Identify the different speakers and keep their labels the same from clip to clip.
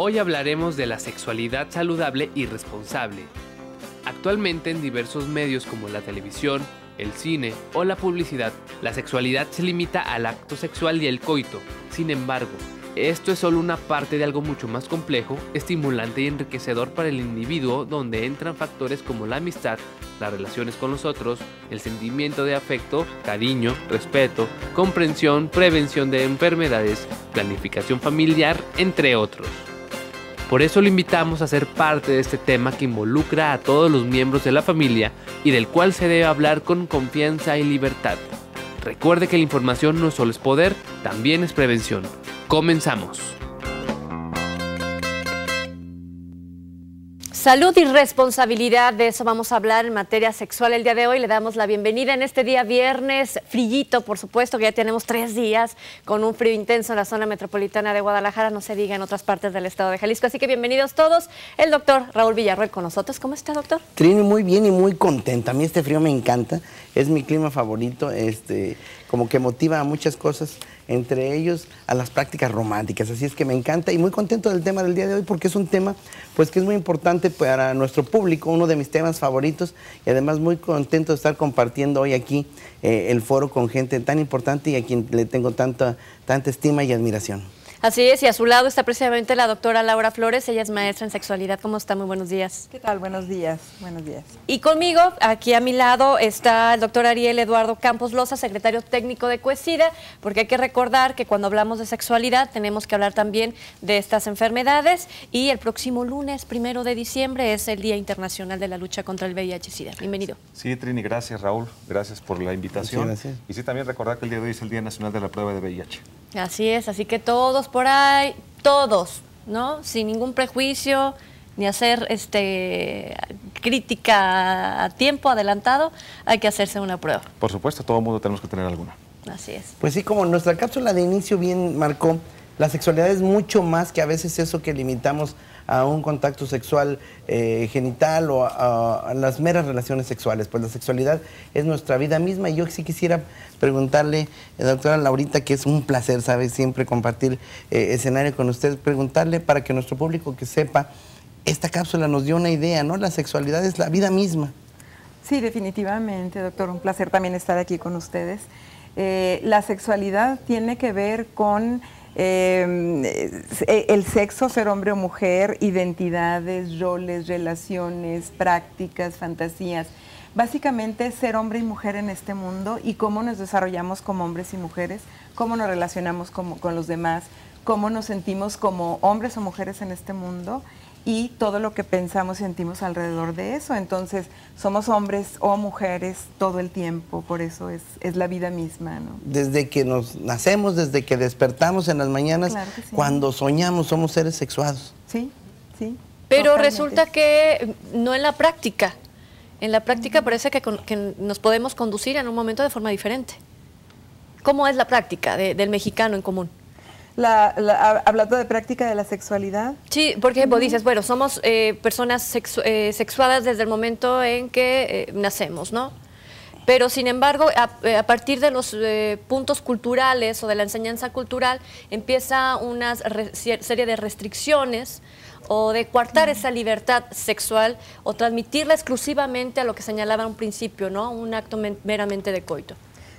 Speaker 1: Hoy hablaremos de la sexualidad saludable y responsable. Actualmente en diversos medios como la televisión, el cine o la publicidad, la sexualidad se limita al acto sexual y el coito. Sin embargo, esto es solo una parte de algo mucho más complejo, estimulante y enriquecedor para el individuo donde entran factores como la amistad, las relaciones con los otros, el sentimiento de afecto, cariño, respeto, comprensión, prevención de enfermedades, planificación familiar, entre otros. Por eso lo invitamos a ser parte de este tema que involucra a todos los miembros de la familia y del cual se debe hablar con confianza y libertad. Recuerde que la información no solo es poder, también es prevención. Comenzamos.
Speaker 2: Salud y responsabilidad, de eso vamos a hablar en materia sexual el día de hoy. Le damos la bienvenida en este día viernes, frillito, por supuesto, que ya tenemos tres días con un frío intenso en la zona metropolitana de Guadalajara, no se diga en otras partes del estado de Jalisco. Así que bienvenidos todos. El doctor Raúl Villarroel con nosotros. ¿Cómo está, doctor?
Speaker 1: Trini, muy bien y muy contenta. A mí este frío me encanta, es mi clima favorito, este, como que motiva a muchas cosas entre ellos a las prácticas románticas. Así es que me encanta y muy contento del tema del día de hoy porque es un tema pues que es muy importante para nuestro público, uno de mis temas favoritos y además muy contento de estar compartiendo hoy aquí eh, el foro con gente tan importante y a quien le tengo tanta, tanta estima y admiración.
Speaker 2: Así es, y a su lado está precisamente la doctora Laura Flores, ella es maestra en sexualidad. ¿Cómo está? Muy buenos días. ¿Qué tal? Buenos
Speaker 3: días, buenos días.
Speaker 2: Y conmigo, aquí a mi lado, está el doctor Ariel Eduardo Campos Loza, secretario técnico de Cuesida, porque hay que recordar que cuando hablamos de sexualidad tenemos que hablar también de estas enfermedades y el próximo lunes, primero de diciembre, es el Día Internacional de la Lucha contra el VIH-Sida. Bienvenido.
Speaker 4: Sí, Trini, gracias Raúl, gracias por la invitación. Y sí, también recordar que el día de hoy es el Día Nacional de la Prueba de VIH.
Speaker 2: Así es, así que todos por ahí, todos, ¿no? Sin ningún prejuicio, ni hacer este, crítica a tiempo adelantado, hay que hacerse una prueba.
Speaker 4: Por supuesto, todo el mundo tenemos que tener alguna. Así es. Pues sí, como nuestra cápsula
Speaker 1: de inicio bien marcó, la sexualidad es mucho más que a veces eso que limitamos a un contacto sexual eh, genital o a, las meras relaciones sexuales, pues la sexualidad es nuestra vida misma y yo sí quisiera preguntarle, eh, doctora Laurita, que es un placer, ¿sabe? Siempre compartir eh, escenario con usted, preguntarle para que nuestro público que sepa, esta cápsula nos dio una idea, ¿no? La sexualidad es la vida misma.
Speaker 3: Sí, definitivamente, doctor, un placer también estar aquí con ustedes. la sexualidad tiene que ver con Em, eh, el sexo, ser hombre o mujer, identidades, roles, relaciones, prácticas, fantasías. Básicamente ser hombre y mujer en este mundo y cómo nos desarrollamos como hombres y mujeres, cómo nos relacionamos con los demás, cómo nos sentimos como hombres o mujeres en este mundo y todo lo que pensamos, sentimos alrededor de eso. Entonces, somos hombres o mujeres todo el tiempo, por eso es, es la vida misma.
Speaker 1: Desde que nos nacemos, desde que despertamos en las mañanas, cuando soñamos somos seres sexuados.
Speaker 3: Sí,
Speaker 2: sí. Pero resulta que no en la práctica. En la práctica parece que, nos podemos conducir en un momento de forma diferente. ¿Cómo es la práctica del
Speaker 3: mexicano en común? la, la, hablando de práctica de la sexualidad.
Speaker 2: Sí, porque vos pues, dices, bueno, somos eh, personas eh, sexuadas desde el momento en que eh, nacemos, ¿no? Pero sin embargo, a, partir de los puntos culturales o de la enseñanza cultural, empieza una serie de restricciones o de coartar esa libertad sexual o transmitirla exclusivamente a lo que señalaba un principio, ¿no? Un acto meramente de coito.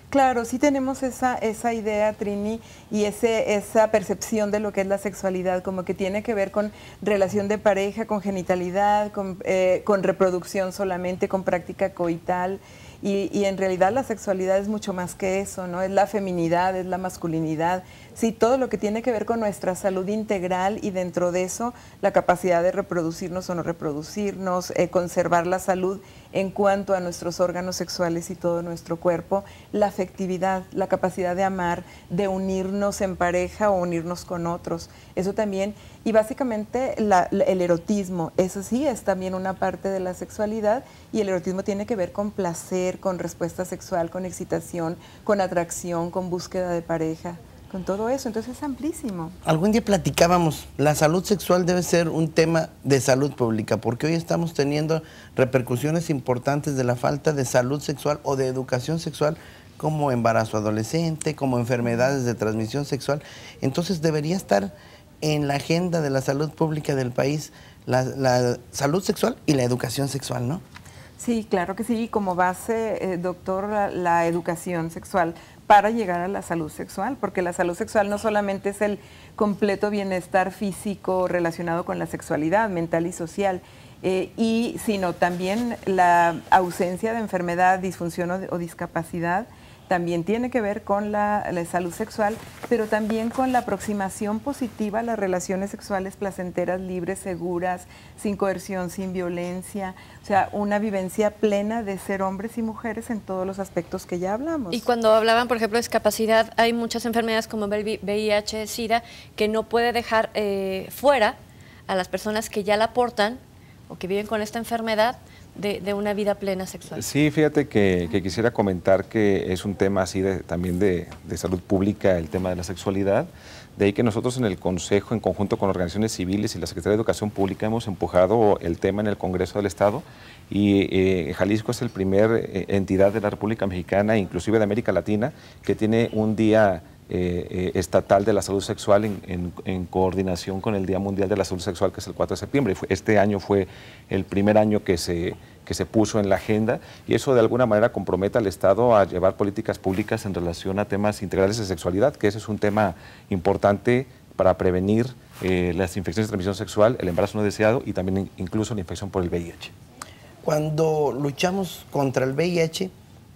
Speaker 3: Claro, sí tenemos esa, esa idea, Trini, y ese, esa percepción de lo que es la sexualidad, como que tiene que ver con relación de pareja, con genitalidad, con, eh, reproducción solamente, con práctica coital. Y, y, en realidad la sexualidad es mucho más que eso, ¿no? Es la feminidad, es la masculinidad, sí, todo lo que tiene que ver con nuestra salud integral y dentro de eso la capacidad de reproducirnos o no reproducirnos, eh, conservar la salud en cuanto a nuestros órganos sexuales y todo nuestro cuerpo, la afectividad, la capacidad de amar, de unirnos en pareja o unirnos con otros, eso también, y básicamente el erotismo, eso sí es también una parte de la sexualidad y el erotismo tiene que ver con placer, con respuesta sexual, con excitación, con atracción, con búsqueda de pareja con todo eso. Entonces es amplísimo.
Speaker 1: Algún día platicábamos, la salud sexual debe ser un tema de salud pública, porque hoy estamos teniendo repercusiones importantes de la falta de salud sexual o de educación sexual como embarazo adolescente, como enfermedades de transmisión sexual. Entonces debería estar en la agenda de la salud pública del país la, salud sexual y la educación sexual, ¿no?
Speaker 3: Sí, claro que sí, como base, eh, doctor, la, la, educación sexual, para llegar a la salud sexual, porque la salud sexual no solamente es el completo bienestar físico relacionado con la sexualidad, mental y social, eh, y, sino también la ausencia de enfermedad, disfunción o discapacidad también tiene que ver con la, salud sexual, pero también con la aproximación positiva a las relaciones sexuales placenteras, libres, seguras, sin coerción, sin violencia, o sea, una vivencia plena de ser hombres y mujeres en todos los aspectos que ya hablamos. Y
Speaker 2: cuando hablaban, por ejemplo, de discapacidad, hay muchas enfermedades como VIH, SIDA, que no puede dejar eh, fuera a las personas que ya la portan o que viven con esta enfermedad de, una vida plena sexual.
Speaker 4: Sí, fíjate que, quisiera comentar que es un tema así también de salud pública, el tema de la sexualidad. De ahí que nosotros en el Consejo, en conjunto con organizaciones civiles y la Secretaría de Educación Pública, hemos empujado el tema en el Congreso del Estado y eh, Jalisco es el primer eh, entidad de la República Mexicana, inclusive de América Latina, que tiene un día eh, estatal de la salud sexual en, en, coordinación con el Día Mundial de la Salud Sexual, que es el 4 de septiembre. Este año fue el primer año que se que se puso en la agenda y eso de alguna manera compromete al Estado a llevar políticas públicas en relación a temas integrales de sexualidad, que ese es un tema importante para prevenir eh, las infecciones de transmisión sexual, el embarazo no deseado y también incluso la infección por el VIH.
Speaker 1: Cuando luchamos contra el VIH,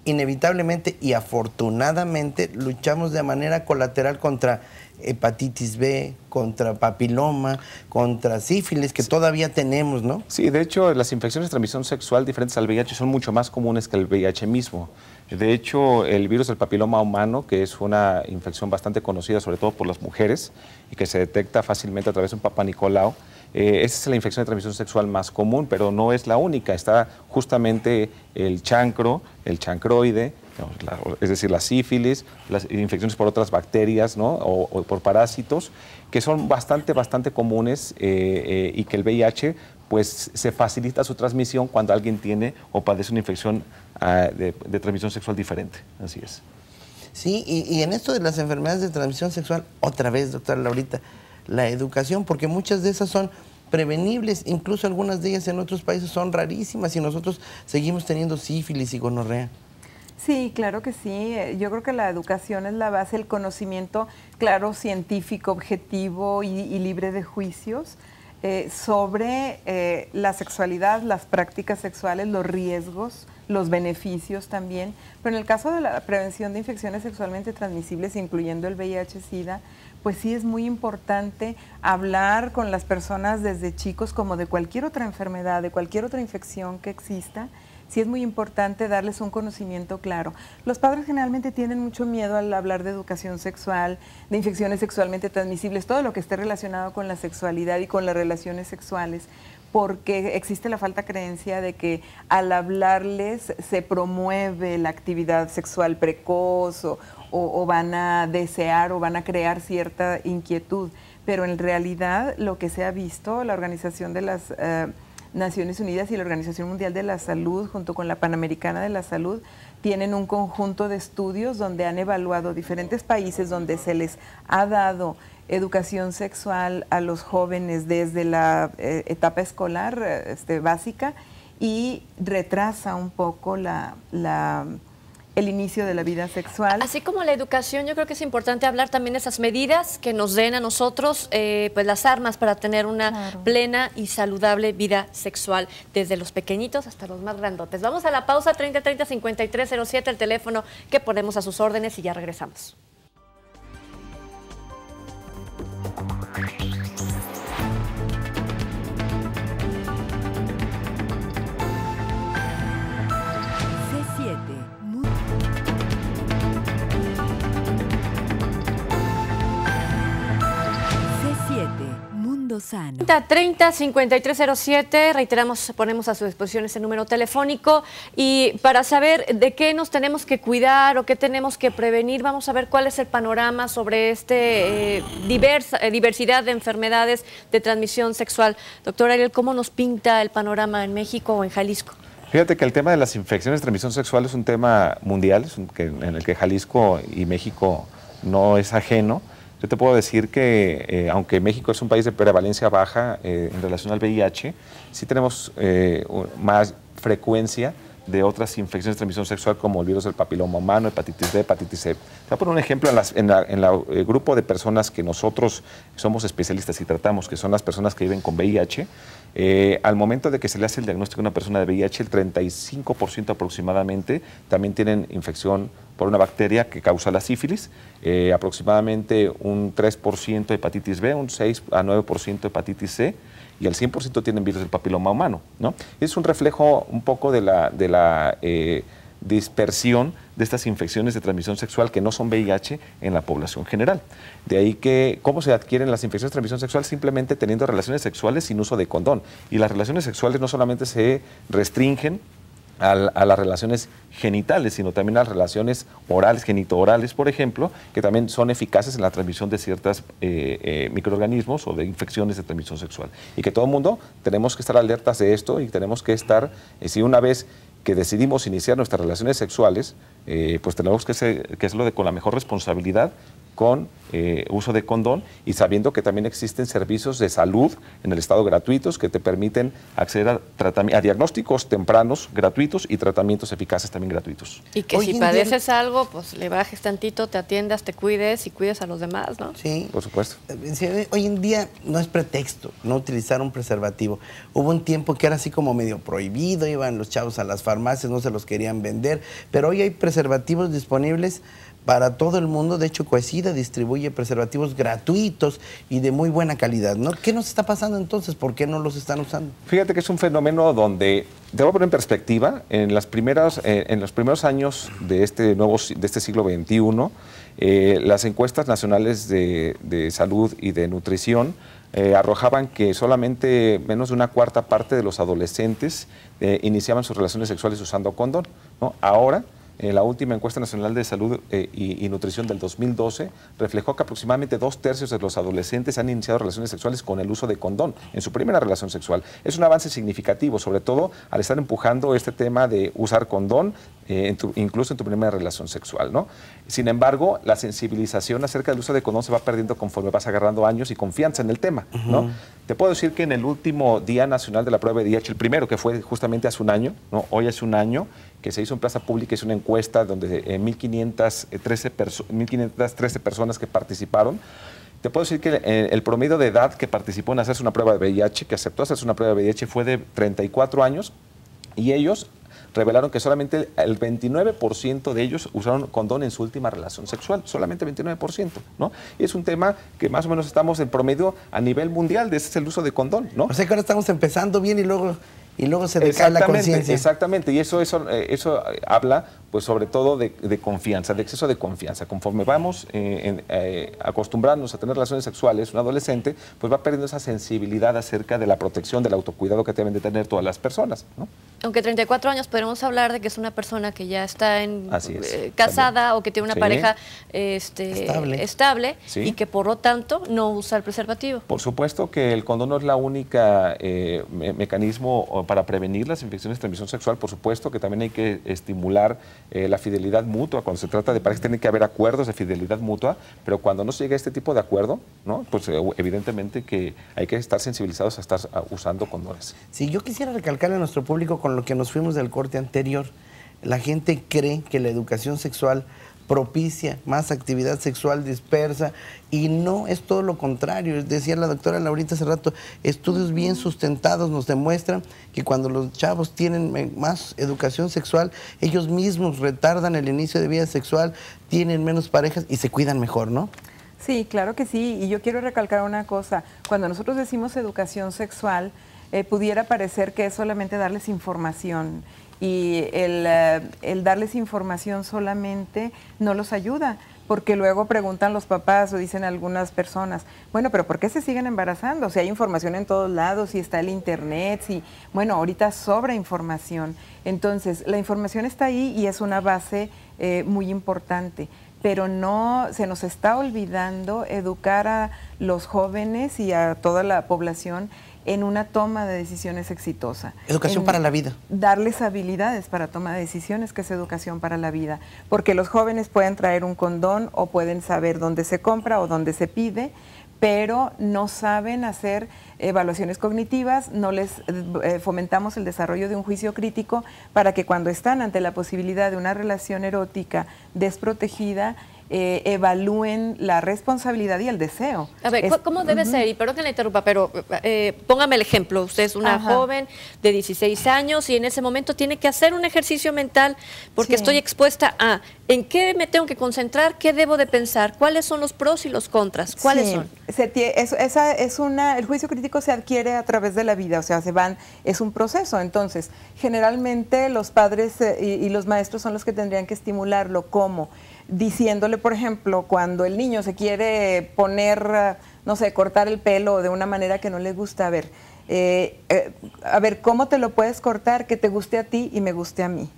Speaker 1: inevitablemente y afortunadamente luchamos de manera colateral contra hepatitis B, contra papiloma, contra sífilis, que todavía tenemos, ¿no?
Speaker 4: Sí, de hecho, las infecciones de transmisión sexual diferentes al VIH son mucho más comunes que el VIH mismo. De hecho, el virus del papiloma humano, que es una infección bastante conocida, sobre todo por las mujeres, y que se detecta fácilmente a través de un papanicolao, eh, esa es la infección de transmisión sexual más común, pero no es la única. Está justamente el chancro, el chancroide, es decir, la sífilis, las infecciones por otras bacterias ¿no? o, por parásitos, que son bastante, bastante comunes eh, eh, y que el VIH pues se facilita su transmisión cuando alguien tiene o padece una infección ah, de, transmisión sexual diferente. Así es.
Speaker 1: Sí, y, y, en esto de las enfermedades de transmisión sexual, otra vez, doctora Laurita, la educación, porque muchas de esas son prevenibles, incluso algunas de ellas en otros países son rarísimas y nosotros seguimos teniendo sífilis y gonorrea.
Speaker 3: Sí, claro que sí. Eh, yo creo que la educación es la base, el conocimiento claro, científico, objetivo y, libre de juicios eh, sobre eh, la sexualidad, las prácticas sexuales, los riesgos, los beneficios también. Pero en el caso de la prevención de infecciones sexualmente transmisibles, incluyendo el VIH-Sida, pues sí es muy importante hablar con las personas desde chicos como de cualquier otra enfermedad, de cualquier otra infección que exista sí es muy importante darles un conocimiento claro. Los padres generalmente tienen mucho miedo al hablar de educación sexual, de infecciones sexualmente transmisibles, todo lo que esté relacionado con la sexualidad y con las relaciones sexuales porque existe la falta creencia de que al hablarles se promueve la actividad sexual precoz o, van a desear o van a crear cierta inquietud. Pero en realidad lo que se ha visto, la organización de las... Eh, Naciones Unidas y la Organización Mundial de la Salud, junto con la Panamericana de la Salud, tienen un conjunto de estudios donde han evaluado diferentes países donde se les ha dado educación sexual a los jóvenes desde la eh, etapa escolar eh, este, básica y retrasa un poco la el inicio de la vida sexual.
Speaker 2: Así como la educación, yo creo que es importante hablar también de esas medidas que nos den a nosotros eh, pues las armas para tener una plena y saludable vida sexual, desde los pequeñitos hasta los más grandotes. Vamos a la pausa 3030-5307, el teléfono que ponemos a sus órdenes y ya regresamos. Pinta 30-5307, reiteramos, ponemos a su disposición ese número telefónico y para saber de qué nos tenemos que cuidar o qué tenemos que prevenir, vamos a ver cuál es el panorama sobre esta eh, diversa, eh, diversidad de enfermedades de transmisión sexual. Doctor Ariel, ¿cómo nos pinta el panorama en México o en Jalisco?
Speaker 4: Fíjate que el tema de las infecciones de transmisión sexual es un tema mundial, en el que Jalisco y México no es ajeno. Yo te puedo decir que, eh, aunque México es un país de prevalencia baja eh, en relación al VIH, sí tenemos eh, más frecuencia de otras infecciones de transmisión sexual como el virus del papiloma humano, hepatitis B, hepatitis C. Te voy a poner un ejemplo en, el eh, grupo de personas que nosotros somos especialistas y tratamos, que son las personas que viven con VIH. Eh, al momento de que se le hace el diagnóstico a una persona de VIH, el 35% aproximadamente también tienen infección por una bacteria que causa la sífilis, eh, aproximadamente un 3% hepatitis B, un 6 a 9% hepatitis C y al 100% tienen virus del papiloma humano. Es un reflejo un poco de la, de la eh, dispersión de estas infecciones de transmisión sexual que no son VIH en la población general. De ahí que, ¿cómo se adquieren las infecciones de transmisión sexual? Simplemente teniendo relaciones sexuales sin uso de condón. Y las relaciones sexuales no solamente se restringen a, las relaciones genitales, sino también a las relaciones orales, genitorales, por ejemplo, que también son eficaces en la transmisión de ciertos eh, eh, microorganismos o de infecciones de transmisión sexual. Y que todo el mundo tenemos que estar alertas de esto y tenemos que estar, eh, si una vez que decidimos iniciar nuestras relaciones sexuales, pues tenemos que, ser, que hacerlo de, con la mejor responsabilidad con eh, uso de condón y sabiendo que también existen servicios de salud en el Estado gratuitos que te permiten acceder a, diagnósticos tempranos gratuitos y tratamientos eficaces también gratuitos.
Speaker 2: Y que si padeces algo, pues le bajes tantito, te atiendas, te cuides y cuides a los demás, ¿no?
Speaker 1: Sí. Por supuesto. Hoy en día no es pretexto no utilizar un preservativo. Hubo un tiempo que era así como medio prohibido, iban los chavos a las farmacias, no se los querían vender, pero hoy hay preservativos disponibles para todo el mundo. De hecho, Coesida distribuye preservativos gratuitos y de muy buena calidad. ¿no? ¿Qué nos está pasando entonces? ¿Por qué no los están usando?
Speaker 4: Fíjate que es un fenómeno donde, te voy a poner en perspectiva, en, las primeras, eh, en los primeros años de este, nuevo, de este siglo XXI, eh, las encuestas nacionales de, salud y de nutrición eh, arrojaban que solamente menos de una cuarta parte de los adolescentes iniciaban sus relaciones sexuales usando condón. ¿no? Ahora, eh, la última encuesta nacional de salud eh, y, nutrición del 2012 reflejó que aproximadamente dos tercios de los adolescentes han iniciado relaciones sexuales con el uso de condón en su primera relación sexual. Es un avance significativo, sobre todo al estar empujando este tema de usar condón eh, incluso en tu primera relación sexual. ¿no? Sin embargo, la sensibilización acerca del uso de condón se va perdiendo conforme vas agarrando años y confianza en el tema. Te puedo decir que en el último Día Nacional de la Prueba de el primero que fue justamente hace un año, hoy hace un año, que se hizo en Plaza Pública, hizo una encuesta donde 1.513 eh, 1.513 personas que participaron. Te puedo decir que eh, el, promedio de edad que participó en hacerse una prueba de VIH, que aceptó hacerse una prueba de VIH, fue de 34 años y ellos revelaron que solamente el 29% de ellos usaron condón en su última relación sexual, solamente 29%, ¿no? Y es un tema que más o menos estamos en promedio a nivel mundial, de ese es el uso de condón, ¿no? O sea que ahora estamos empezando bien y luego y luego se decae la conciencia. Exactamente, y eso, eso, eh, eso habla pues sobre todo de, confianza, de exceso de confianza. Conforme vamos eh, eh, acostumbrándonos a tener relaciones sexuales, un adolescente pues va perdiendo esa sensibilidad acerca de la protección, del autocuidado que deben de tener todas las personas. ¿no?
Speaker 2: Aunque 34 años podemos hablar de que es una persona que ya está en, casada o que tiene una pareja este, estable, y que por lo tanto no usa el preservativo.
Speaker 4: Por supuesto que el condón no es la única mecanismo para prevenir las infecciones de transmisión sexual, por supuesto que también hay que estimular eh, la fidelidad mutua. Cuando se trata de parejas, tiene que haber acuerdos de fidelidad mutua, pero cuando no se llega a este tipo de acuerdo, ¿no? pues eh, evidentemente que hay que estar sensibilizados a estar usando condones.
Speaker 1: Sí, yo quisiera recalcarle a nuestro público con lo que nos fuimos del corte anterior. La gente cree que la educación sexual propicia más actividad sexual dispersa y no es todo lo contrario. Decía la doctora Laurita hace rato, estudios bien sustentados nos demuestran que cuando los chavos tienen eh, más educación sexual, ellos mismos retardan el inicio de vida sexual, tienen menos parejas y se cuidan mejor, ¿no?
Speaker 3: Sí, claro que sí. Y yo quiero recalcar una cosa. Cuando nosotros decimos educación sexual, eh, pudiera parecer que es solamente darles información y eh, el, darles información solamente no los ayuda porque luego preguntan los papás o dicen algunas personas, bueno, pero ¿por qué se siguen embarazando? Si hay información en todos lados, si está el internet, si, bueno, ahorita sobra información. Entonces, la información está ahí y es una base eh, muy importante, pero no se nos está olvidando educar a los jóvenes y a toda la población en una toma de decisiones exitosa. Educación para la vida. Darles habilidades para toma de decisiones, que es educación para la vida. Porque los jóvenes pueden traer un condón o pueden saber dónde se compra o dónde se pide, pero no saben hacer evaluaciones cognitivas, no les eh, fomentamos el desarrollo de un juicio crítico para que cuando están ante la posibilidad de una relación erótica desprotegida, eh, evalúen la responsabilidad y el deseo. A ver, ¿cómo debe ser? Y
Speaker 2: perdón que la interrumpa, pero eh, póngame el ejemplo. Usted es una joven de 16 años y en ese momento tiene que hacer un ejercicio mental porque estoy expuesta a en qué me tengo que concentrar, qué debo de pensar, cuáles son los pros y los contras,
Speaker 3: cuáles son. esa es una, el juicio crítico se adquiere a través de la vida, o sea, se van, es un proceso. Entonces, generalmente los padres eh, y los maestros son los que tendrían que estimularlo. ¿Cómo? diciéndole, por ejemplo, cuando el niño se quiere poner, no sé, cortar el pelo de una manera que no le gusta, a ver, eh, eh, a ver, ¿cómo te lo puedes cortar que te guste a ti y me guste a mí?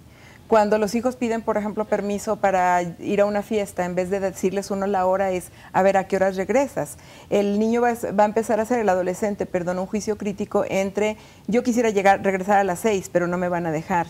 Speaker 3: Cuando los hijos piden, por ejemplo, permiso para ir a una fiesta, en vez de decirles uno la hora, es a ver a qué horas regresas. El niño va, a empezar a ser el adolescente, perdón, un juicio crítico entre yo quisiera llegar, regresar a las seis, pero no me van a dejar.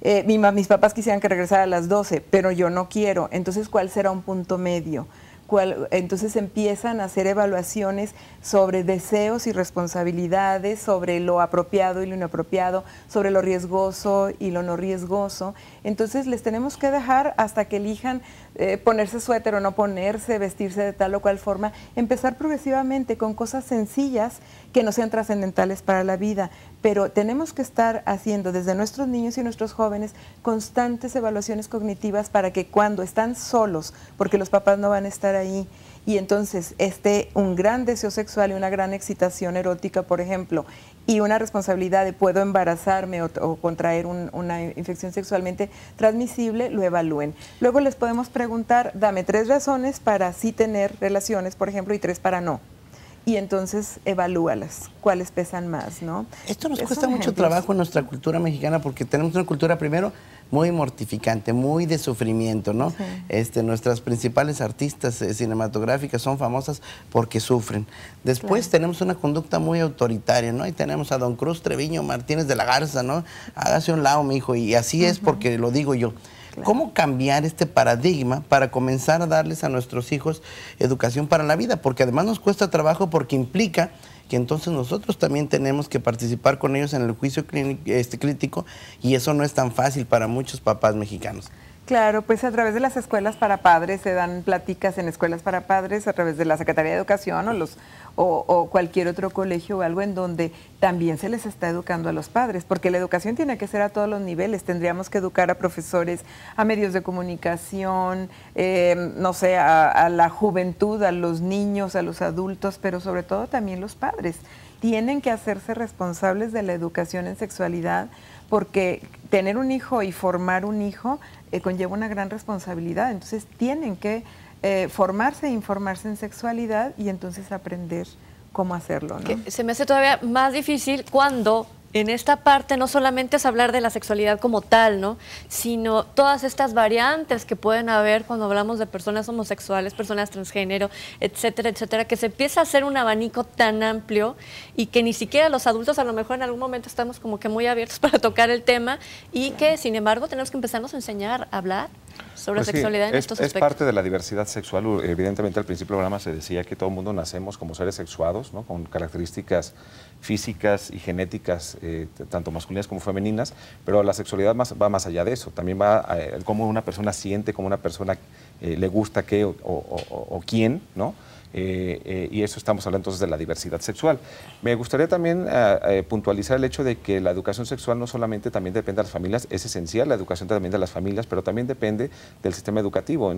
Speaker 3: Eh, mis papás quisieran que regresara a las 12, pero yo no quiero. Entonces, ¿cuál será un punto medio? ¿Cuál, entonces empiezan a hacer evaluaciones sobre deseos y responsabilidades, sobre lo apropiado y lo inapropiado, sobre lo riesgoso y lo no riesgoso. Entonces les tenemos que dejar hasta que elijan eh, ponerse suéter o no ponerse, vestirse de tal o cual forma, empezar progresivamente con cosas sencillas que no sean trascendentales para la vida, pero tenemos que estar haciendo desde nuestros niños y nuestros jóvenes constantes evaluaciones cognitivas para que cuando están solos, porque los papás no van a estar ahí, y entonces esté un gran deseo sexual y una gran excitación erótica, por ejemplo, y una responsabilidad de puedo embarazarme o, contraer una infección sexualmente transmisible, lo evalúen. Luego les podemos preguntar, dame tres razones para sí tener relaciones, por ejemplo, y tres para no y entonces evalúalas, cuáles pesan más, ¿no? Esto nos cuesta mucho
Speaker 1: trabajo en nuestra cultura mexicana porque tenemos una cultura primero muy mortificante, muy de sufrimiento, ¿no? Este, nuestras principales artistas eh, cinematográficas son famosas porque sufren. Después tenemos una conducta muy autoritaria, ¿no? Y tenemos a don Cruz Treviño Martínez de la Garza, ¿no? Hágase un lado, mi hijo, y así es porque lo digo yo. ¿Cómo cambiar este paradigma para comenzar a darles a nuestros hijos educación para la vida? Porque además nos cuesta trabajo porque implica que entonces nosotros también tenemos que participar con ellos en el juicio este, crítico y eso no es tan fácil para muchos papás mexicanos.
Speaker 3: Claro, pues a través de las escuelas para padres se dan pláticas en escuelas para padres, a través de la Secretaría de Educación o los o, cualquier otro colegio o algo en donde también se les está educando a los padres, porque la educación tiene que ser a todos los niveles, tendríamos que educar a profesores, a medios de comunicación, em, no sé, a la juventud, a los niños, a los adultos, pero sobre todo también los padres. Tienen que hacerse responsables de la educación en sexualidad, porque tener un hijo y formar un hijo eh, conlleva una gran responsabilidad, entonces tienen que eh, formarse e informarse en sexualidad y entonces aprender cómo hacerlo.
Speaker 2: se me hace todavía más difícil cuando en esta parte no solamente es hablar de la sexualidad como tal, ¿no? Sino todas estas variantes que pueden haber cuando hablamos de personas homosexuales, personas transgénero, etcétera, etcétera, que se empieza a hacer un abanico tan amplio y que ni siquiera los adultos a lo mejor en algún momento estamos como que muy abiertos para tocar el tema y que sin embargo tenemos que empezarnos a enseñar a hablar sobre pues sexualidad en estos aspectos. Es parte
Speaker 4: de la diversidad sexual. Evidentemente al principio del programa se decía que todo el mundo nacemos como seres sexuados, ¿no? Con características físicas y genéticas, eh, tanto masculinas como femeninas, pero la sexualidad va más allá de eso, también va a, eh, cómo una persona siente, cómo una persona eh, le gusta qué o, quién, ¿no? y eso estamos hablando entonces de la diversidad sexual. Me gustaría también puntualizar el hecho de que la educación sexual no solamente también depende de las familias, es esencial la educación también de las familias, pero también depende del sistema educativo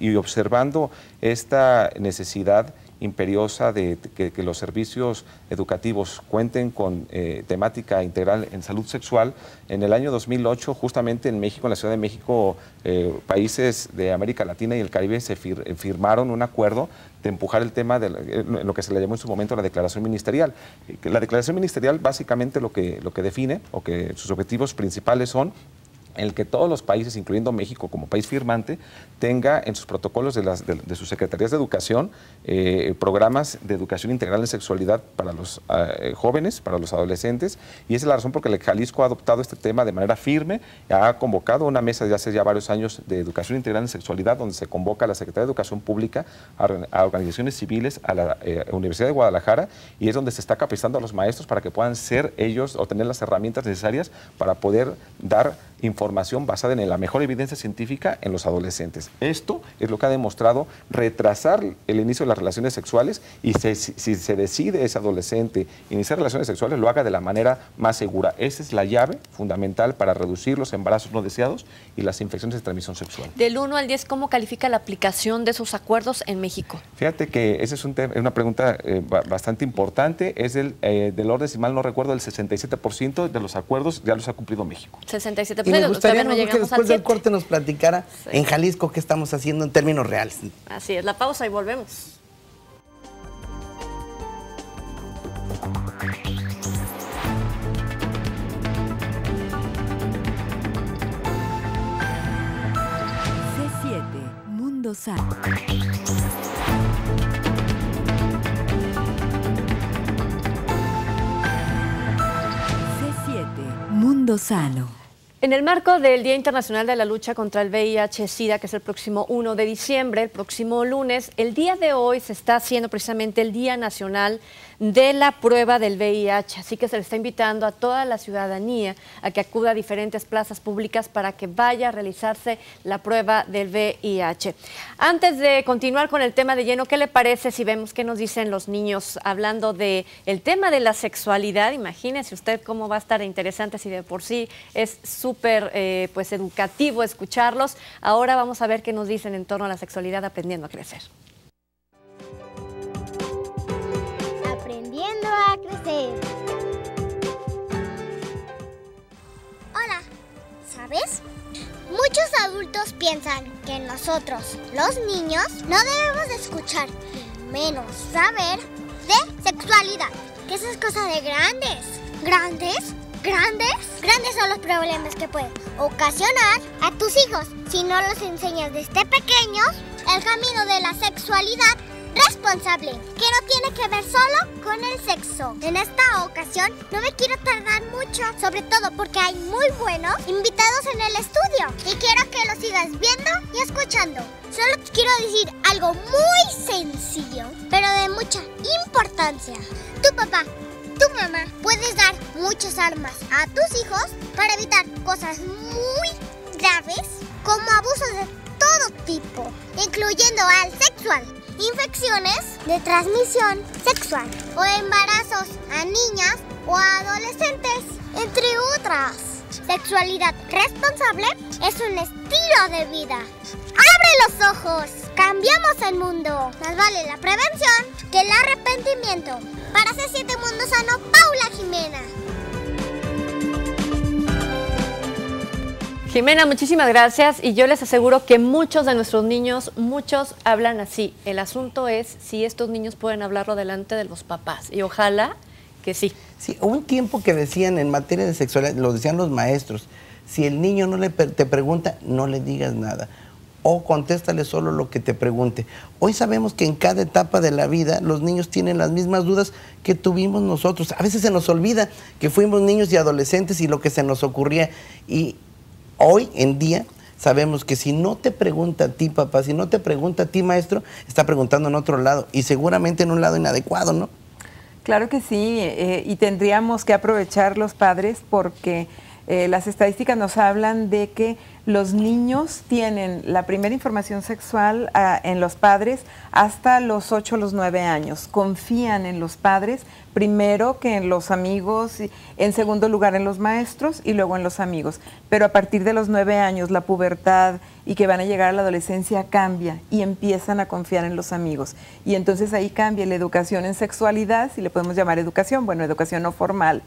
Speaker 4: y observando esta necesidad imperiosa de que, los servicios educativos cuenten con eh, temática integral en salud sexual. En el año 2008, justamente en México, en la Ciudad de México, eh, países de América Latina y el Caribe se eh, firmaron un acuerdo de empujar el tema de lo que se le llamó en su momento la declaración ministerial. La declaración ministerial básicamente lo que, lo que define o que sus objetivos principales son en el que todos los países, incluyendo México como país firmante, tenga en sus protocolos de, sus secretarías de educación eh, programas de educación integral en sexualidad para los eh, jóvenes, para los adolescentes, y esa es la razón por la que Jalisco ha adoptado este tema de manera firme, ha convocado una mesa de hace ya varios años de educación integral en sexualidad, donde se convoca a la Secretaría de Educación Pública, a, organizaciones civiles, a la eh, Universidad de Guadalajara, y es donde se está capacitando a los maestros para que puedan ser ellos o tener las herramientas necesarias para poder dar información basada en la mejor evidencia científica en los adolescentes. Esto es lo que ha demostrado retrasar el inicio de las relaciones sexuales y si se decide ese adolescente iniciar relaciones sexuales, lo haga de la manera más segura. Esa es la llave fundamental para reducir los embarazos no deseados y las infecciones de transmisión sexual.
Speaker 2: Del 1 al 10, ¿cómo califica la aplicación de esos acuerdos en México?
Speaker 4: Fíjate que esa es, una pregunta eh, bastante importante. Es el, eh, del orden, si mal no recuerdo, el 67% de los acuerdos ya los ha cumplido México.
Speaker 2: 67% y me gustaría que después del
Speaker 1: corte nos platicara en Jalisco qué estamos haciendo en términos reales.
Speaker 2: Así es, la pausa y volvemos. C7, Mundo Sano. C7 Mundo Sano. En el marco del Día Internacional de la Lucha contra el VIH-Sida, que es el próximo 1 de diciembre, el próximo lunes, el día de hoy se está haciendo precisamente el Día Nacional de la prueba del VIH. Así que se le está invitando a toda la ciudadanía a que acuda a diferentes plazas públicas para que vaya a realizarse la prueba del VIH. Antes de continuar con el tema de lleno, ¿qué le parece si vemos qué nos dicen los niños hablando del tema de la sexualidad? Imagínese usted cómo va a estar interesante si de por sí es súper eh, pues educativo escucharlos. Ahora vamos a ver qué nos dicen en torno a la sexualidad aprendiendo a crecer.
Speaker 5: Hola, ¿sabes? Muchos adultos piensan que nosotros, los niños, no debemos escuchar, menos saber, de sexualidad, que eso es cosa de grandes. ¿Grandes? ¿Grandes? Grandes son los problemas que pueden ocasionar a tus hijos si no los enseñas desde pequeños el camino de la sexualidad responsable, que no tiene que ver solo con el sexo. En esta ocasión no me quiero tardar mucho, sobre todo porque hay muy buenos invitados en el estudio y quiero que lo sigas viendo y escuchando. Solo quiero decir algo muy sencillo, pero de mucha importancia. Tu papá tu mamá puedes dar muchas armas a tus hijos para evitar cosas muy graves como abusos de todo tipo, incluyendo al sexual infecciones de transmisión sexual o embarazos a niñas o adolescentes, entre otras. Sexualidad responsable es un estilo de vida. ¡Abre los ojos! ¡Cambiamos el mundo! Más vale la prevención que el arrepentimiento. Para C7 Mundo Sano, Paula Jimena.
Speaker 2: Jimena, muchísimas gracias y yo les aseguro que muchos de nuestros niños, muchos hablan así. El asunto es si estos niños pueden hablarlo delante de los papás y ojalá que sí. Sí, hubo un
Speaker 1: tiempo que decían en materia de sexualidad, lo decían los maestros, si el niño no le te pregunta, no le digas nada o contéstale solo lo que te pregunte. Hoy sabemos que en cada etapa de la vida los niños tienen las mismas dudas que tuvimos nosotros. A veces se nos olvida que fuimos niños y adolescentes y lo que se nos ocurría. Y hoy en día sabemos que si no te pregunta a ti, papá, si no te pregunta a ti, maestro, está preguntando en otro lado y seguramente en un lado inadecuado, ¿no?
Speaker 3: Claro que sí, eh, y tendríamos que aprovechar los padres porque eh, las estadísticas nos hablan de que los niños tienen la primera información sexual ah, en los padres hasta los 8 o los 9 años. Confían en los padres primero que en los amigos, en segundo lugar en los maestros y luego en los amigos. Pero a partir de los 9 años la pubertad y que van a llegar a la adolescencia cambia y empiezan a confiar en los amigos. Y entonces ahí cambia la educación en sexualidad, si le podemos llamar educación, bueno, educación no formal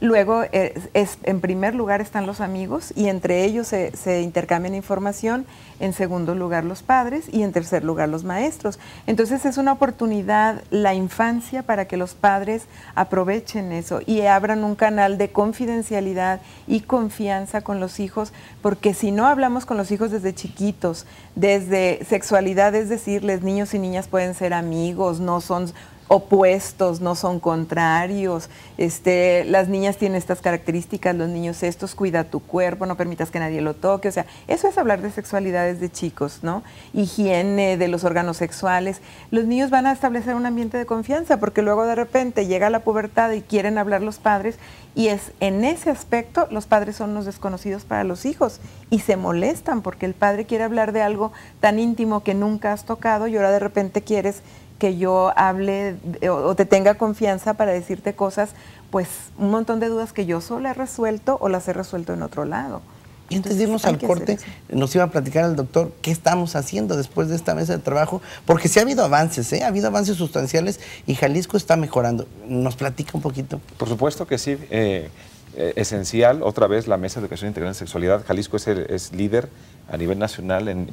Speaker 3: Luego, eh, es, en primer lugar están los amigos y entre ellos se, se, intercambian información, en segundo lugar los padres y en tercer lugar los maestros. Entonces es una oportunidad la infancia para que los padres aprovechen eso y abran un canal de confidencialidad y confianza con los hijos, porque si no hablamos con los hijos desde chiquitos, desde sexualidad, es decirles niños y niñas pueden ser amigos, no son opuestos, no son contrarios, este, las niñas tienen estas características, los niños estos, cuida tu cuerpo, no permitas que nadie lo toque, o sea, eso es hablar de sexualidades de chicos, ¿no? Higiene de los órganos sexuales. Los niños van a establecer un ambiente de confianza porque luego de repente llega la pubertad y quieren hablar los padres y es en ese aspecto los padres son los desconocidos para los hijos y se molestan porque el padre quiere hablar de algo tan íntimo que nunca has tocado y ahora de repente quieres que yo hable o te tenga confianza para decirte cosas, pues un montón de dudas que yo solo he resuelto o las he resuelto en otro lado. Y antes de irnos al corte,
Speaker 1: nos iba a platicar el doctor qué estamos haciendo después de esta mesa de trabajo, porque sí ha habido avances, ¿eh? ha habido avances sustanciales y Jalisco está mejorando. ¿Nos platica un poquito?
Speaker 4: Por supuesto que sí. Eh, eh, esencial, otra vez, la Mesa de Educación Integral en Sexualidad. Jalisco es, es líder a nivel nacional en,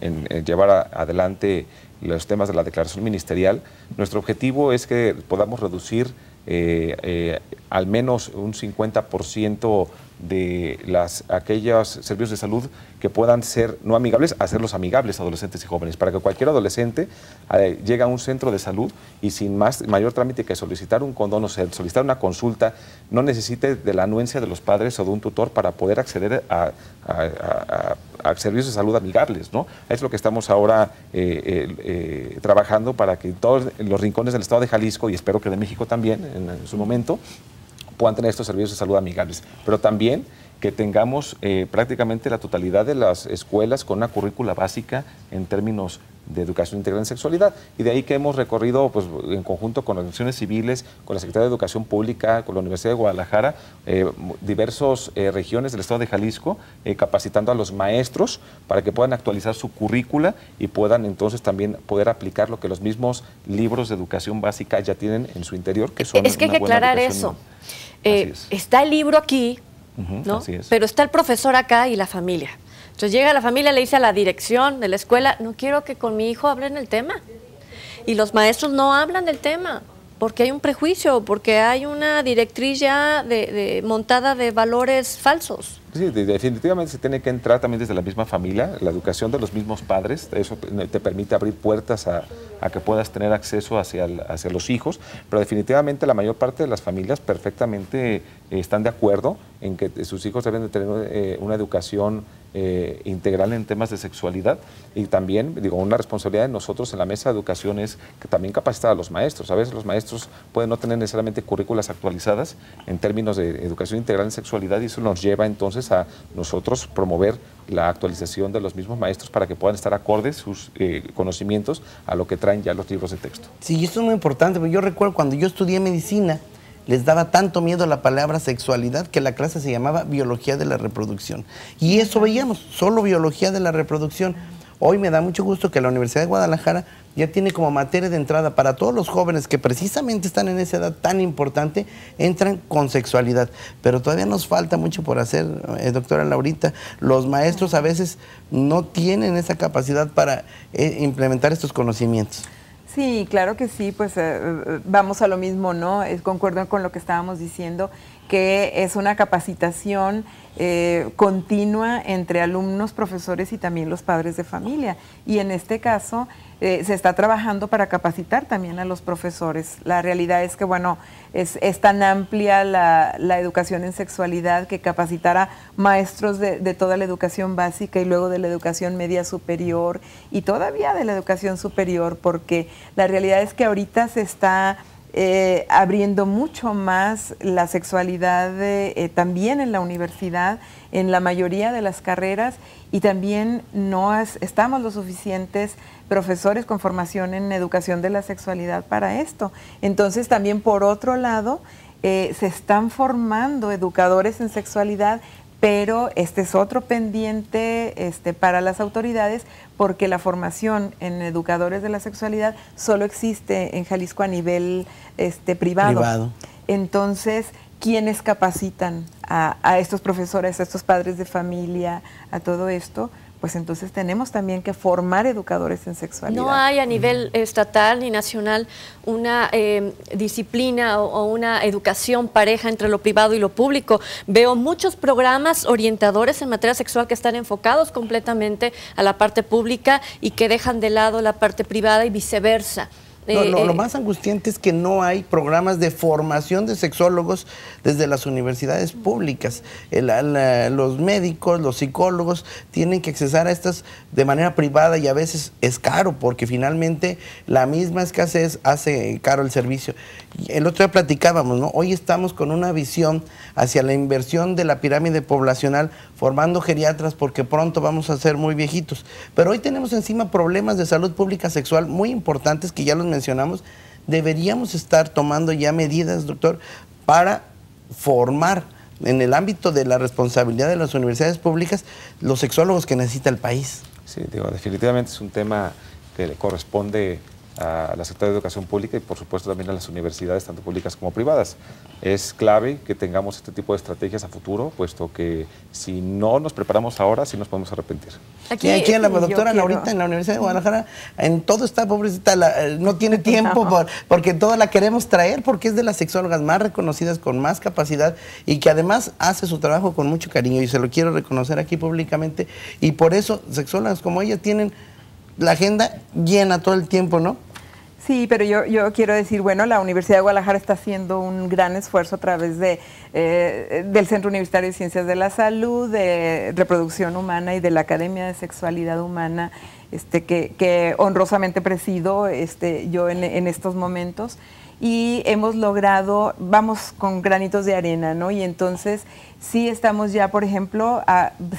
Speaker 4: llevar adelante los temas de la declaración ministerial. Nuestro objetivo es que podamos reducir eh, eh, al menos un 50% de las, aquellos servicios de salud que puedan ser no amigables, hacerlos amigables adolescentes y jóvenes, para que cualquier adolescente eh, llegue a un centro de salud y sin más mayor trámite que solicitar un condón o solicitar una consulta, no necesite de la anuencia de los padres o de un tutor para poder acceder a, servicios de salud amigables. ¿no? Es lo que estamos ahora eh, eh, trabajando para que todos los rincones del estado de Jalisco, y espero que de México también en su momento, puedan tener estos servicios de salud amigables. Pero también que tengamos eh, prácticamente la totalidad de las escuelas con una currícula básica en términos de educación integral en sexualidad. Y de ahí que hemos recorrido pues, en conjunto con las organizaciones civiles, con la Secretaría de Educación Pública, con la Universidad de Guadalajara, eh, diversas eh, regiones del estado de Jalisco, capacitando a los maestros para que puedan actualizar su currícula y puedan entonces también poder aplicar lo que los mismos libros de educación básica ya tienen en su interior, que son... Es que hay que aclarar eso.
Speaker 2: Está el libro aquí, pero está el profesor acá y la familia. Entonces llega la familia, le dice a la dirección de la escuela, no quiero que con mi hijo hablen el tema. Y los maestros no hablan del tema porque hay un prejuicio, porque hay una directriz ya montada de valores falsos.
Speaker 4: Sí, definitivamente se tiene que entrar también desde la misma familia, la educación de los mismos padres, eso te permite abrir puertas a, que puedas tener acceso hacia los hijos, pero definitivamente la mayor parte de las familias perfectamente están de acuerdo en que sus hijos deben tener eh, una educación eh, integral en temas de sexualidad y también, digo, una responsabilidad de nosotros en la mesa de educación es que también capacitar a los maestros. A veces los maestros pueden no tener necesariamente currículas actualizadas en términos de educación integral en sexualidad y eso nos lleva entonces a nosotros promover la actualización de los mismos maestros para que puedan estar acordes sus eh, conocimientos a lo que traen ya los libros de texto. Sí,
Speaker 1: esto es muy importante, porque yo recuerdo cuando yo estudié medicina, les daba tanto miedo la palabra sexualidad que la clase se llamaba biología de la reproducción. Y eso veíamos, solo biología de la reproducción. Hoy me da mucho gusto que la Universidad de Guadalajara ya tiene como materia de entrada para todos los jóvenes que precisamente están en esa edad tan importante, entran con sexualidad. Pero todavía nos falta mucho por hacer, eh, doctora Laurita. Los maestros a veces no tienen esa capacidad para eh, implementar estos conocimientos.
Speaker 3: Sí, claro que sí, pues eh, eh, vamos a lo mismo, ¿no? Eh, concuerdo con lo que estábamos diciendo que es una capacitación eh, continua entre alumnos, profesores y también los padres de familia. Y en este caso eh, se está trabajando para capacitar también a los profesores. La realidad es que, bueno, es, tan amplia la, educación en sexualidad que capacitar a maestros de, de, toda la educación básica y luego de la educación media superior y todavía de la educación superior, porque la realidad es que ahorita se está eh, abriendo mucho más la sexualidad eh, también en la universidad, en la mayoría de las carreras y también no estamos los suficientes profesores con formación en educación de la sexualidad para esto. Entonces también por otro lado, eh, se están formando educadores en sexualidad pero este es otro pendiente este, para las autoridades porque la formación en educadores de la sexualidad solo existe en Jalisco a nivel este, privado. Entonces, ¿quiénes capacitan a, estos profesores, a estos padres de familia, a todo esto? pues entonces tenemos también que formar educadores en sexualidad. No hay a nivel
Speaker 2: estatal ni nacional una eh, disciplina o, una educación pareja entre lo privado y lo público. Veo muchos programas orientadores en materia sexual que están enfocados completamente a la parte pública y que dejan de lado la parte privada y viceversa. Eh, lo, eh,
Speaker 1: más angustiante es que no hay programas de formación de sexólogos desde las universidades públicas. Eh, los médicos, los psicólogos tienen que accesar a estas de manera privada y a veces es caro porque finalmente la misma escasez hace caro el servicio. El otro día platicábamos, ¿no? Hoy estamos con una visión hacia la inversión de la pirámide poblacional formando geriatras porque pronto vamos a ser muy viejitos. Pero hoy tenemos encima problemas de salud pública sexual muy importantes que ya los mencionamos, deberíamos estar tomando ya medidas, doctor, para formar en el ámbito de la responsabilidad de las universidades públicas los sexólogos que necesita el país.
Speaker 4: Sí, digo, definitivamente es un tema que le corresponde a la Secretaría de Educación Pública y por supuesto también a las universidades, tanto públicas como privadas. Es clave que tengamos este tipo de estrategias a futuro, puesto que si no nos preparamos ahora, sí nos podemos arrepentir. Aquí, y
Speaker 3: aquí en la doctora ahorita en la Universidad de Guadalajara,
Speaker 1: en todo está pobrecita, eh, no tiene tiempo por, porque toda la queremos traer porque es de las sexólogas más reconocidas, con más capacidad y que además hace su trabajo con mucho cariño y se lo quiero reconocer aquí públicamente y por eso sexólogas
Speaker 3: como ella tienen la agenda llena todo el tiempo, ¿no? Sí, pero yo, yo quiero decir, bueno, la Universidad de Guadalajara está haciendo un gran esfuerzo a través de, eh, del Centro Universitario de Ciencias de la Salud, de Reproducción Humana y de la Academia de Sexualidad Humana, este, que, honrosamente presido este, yo en estos momentos y hemos logrado, vamos con granitos de arena, ¿no? Y entonces sí estamos ya, por ejemplo,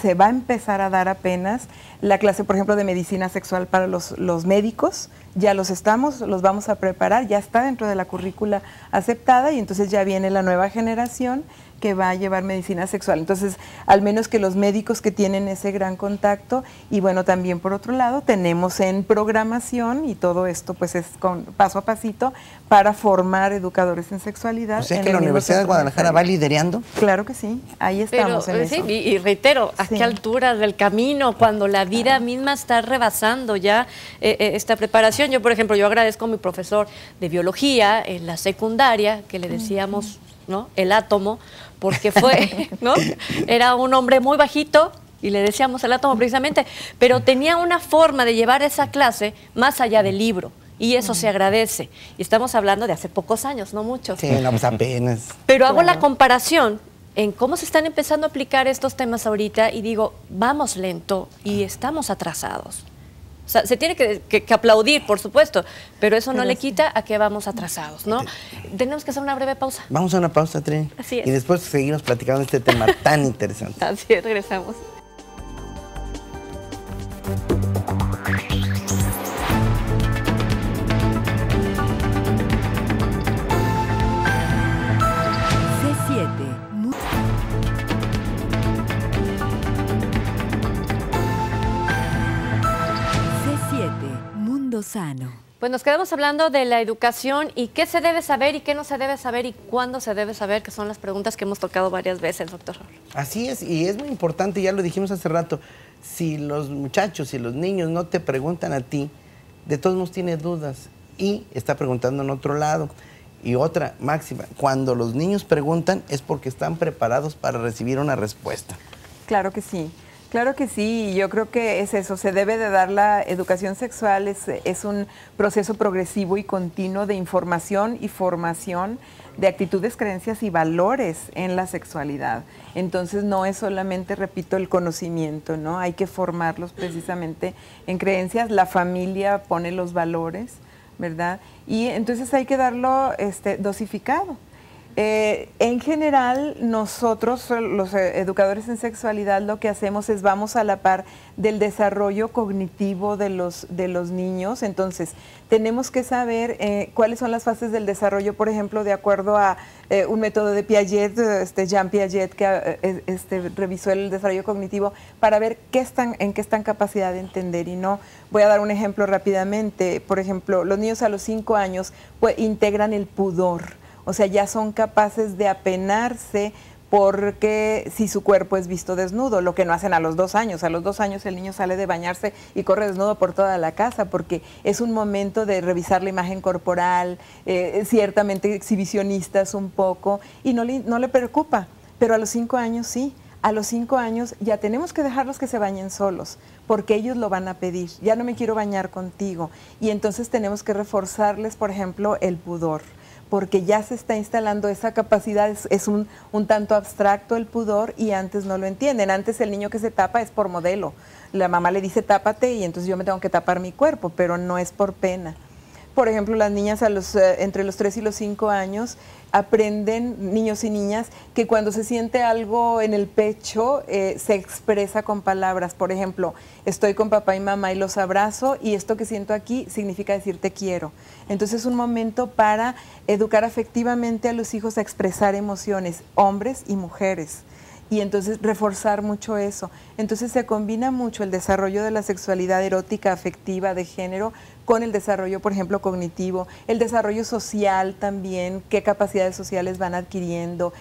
Speaker 3: se va a empezar a dar apenas la clase, por ejemplo, de medicina sexual para los, los médicos, ya los estamos, los vamos a preparar, ya está dentro de la currícula aceptada y entonces ya viene la nueva generación que va a llevar medicina sexual. Entonces, al menos que los médicos que tienen ese gran contacto y bueno, también por otro lado, tenemos en programación y todo esto pues es con paso a pasito para formar educadores en sexualidad. O sea, que la Universidad de Guadalajara va liderando. Claro que sí, ahí estamos. en eh, Y,
Speaker 2: reitero, ¿a qué altura del camino cuando la vida misma está rebasando ya eh, eh, esta preparación? Yo, por ejemplo, yo agradezco a mi profesor de biología en la secundaria, que le decíamos, ¿no? El átomo porque fue, ¿no? Era un hombre muy bajito y le decíamos el átomo precisamente, pero tenía una forma de llevar esa clase más allá del libro. Y eso se agradece. Y estamos hablando de hace pocos años, no mucho. Sí, no, pues
Speaker 1: apenas.
Speaker 2: Pero hago la comparación en cómo se están empezando a aplicar estos temas ahorita y digo, vamos lento y estamos atrasados. O sea, se tiene que, aplaudir, por supuesto, pero eso no le quita a que vamos atrasados, ¿no? Tenemos que hacer una breve pausa.
Speaker 1: Vamos a una pausa, Trini. Así es. Y después seguimos platicando este tema tan interesante.
Speaker 2: Así es, regresamos. Pues nos quedamos hablando de la educación y qué se debe saber y qué no se debe saber y cuándo se debe saber, que son las preguntas que hemos tocado varias veces, doctor.
Speaker 1: Así es, y es muy importante, ya lo dijimos hace rato, si los muchachos, y los niños no te preguntan a ti, de todos modos tiene dudas y está preguntando en otro lado. Y otra máxima, cuando los niños preguntan es porque están preparados para recibir una respuesta.
Speaker 3: Claro que sí. Claro que sí, yo creo que es eso, se debe de dar la educación sexual, es, es un proceso progresivo y continuo de información y formación de actitudes, creencias y valores en la sexualidad. Entonces no es solamente, repito, el conocimiento, ¿no? Hay que formarlos precisamente en creencias, la familia pone los valores, ¿verdad? Y entonces hay que darlo este, dosificado eh, en general, nosotros, eh, los eh, educadores en sexualidad, lo que hacemos es vamos a la par del desarrollo cognitivo de los, de los niños. Entonces, tenemos que saber cuáles son las fases del desarrollo, por ejemplo, de acuerdo a un método de Piaget, este Jean Piaget, que este, revisó el desarrollo cognitivo, para ver qué están, en qué están capacidad de entender. Y no, voy a dar un ejemplo rápidamente. Por ejemplo, los niños a los 5 años pues, integran el pudor o sea, ya son capaces de apenarse porque si su cuerpo es visto desnudo, lo que no hacen a los dos años, a los dos años el niño sale de bañarse y corre desnudo por toda la casa, porque es un momento de revisar la imagen corporal, eh, ciertamente exhibicionistas un poco, y no le, no le preocupa, pero a los cinco años sí. A los cinco años ya tenemos que dejarlos que se bañen solos, porque ellos lo van a pedir. Ya no me quiero bañar contigo. Y entonces tenemos que reforzarles, por ejemplo, el pudor porque ya se está instalando esa capacidad, es, un, un, tanto abstracto el pudor y antes no lo entienden. Antes el niño que se tapa es por modelo. La mamá le dice tápate y entonces yo me tengo que tapar mi cuerpo, pero no es por pena. Por ejemplo, las niñas a los, eh, entre los 3 y los 5 años aprenden niños y niñas que cuando se siente algo en el pecho eh, se expresa con palabras. Por ejemplo, estoy con papá y mamá y los abrazo y esto que siento aquí significa decir te quiero. Entonces es un momento para educar afectivamente a los hijos a expresar emociones, hombres y mujeres. Y entonces reforzar mucho eso. Entonces se combina mucho el desarrollo de la sexualidad erótica, afectiva, de género, con el desarrollo, por ejemplo, cognitivo, el desarrollo social también, qué capacidades sociales van adquiriendo,